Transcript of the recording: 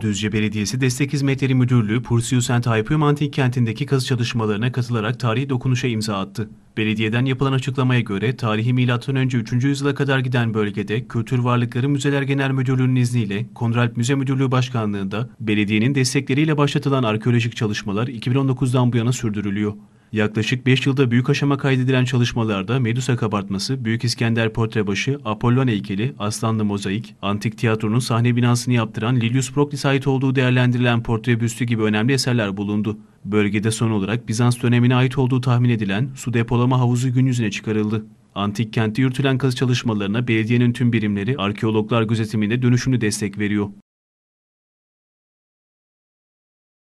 Düzce Belediyesi Destek Hizmetleri Müdürlüğü Pursius and Hyperimantik kentindeki kazı çalışmalarına katılarak tarihi dokunuşa imza attı. Belediyeden yapılan açıklamaya göre tarihi MÖ 3. yüzyıla kadar giden bölgede Kültür Varlıkları Müzeler Genel Müdürlüğü'nün izniyle Konralp Müze Müdürlüğü Başkanlığı'nda belediyenin destekleriyle başlatılan arkeolojik çalışmalar 2019'dan bu yana sürdürülüyor. Yaklaşık 5 yılda büyük aşama kaydedilen çalışmalarda Medusa kabartması, Büyük İskender portrebaşı, Apollon heykeli, Aslanlı mozaik, antik tiyatronun sahne binasını yaptıran Lilius Proclis ait olduğu değerlendirilen portre büstü gibi önemli eserler bulundu. Bölgede son olarak Bizans dönemine ait olduğu tahmin edilen su depolama havuzu gün yüzüne çıkarıldı. Antik kenti yürütülen kazı çalışmalarına belediyenin tüm birimleri arkeologlar gözetiminde dönüşümlü destek veriyor.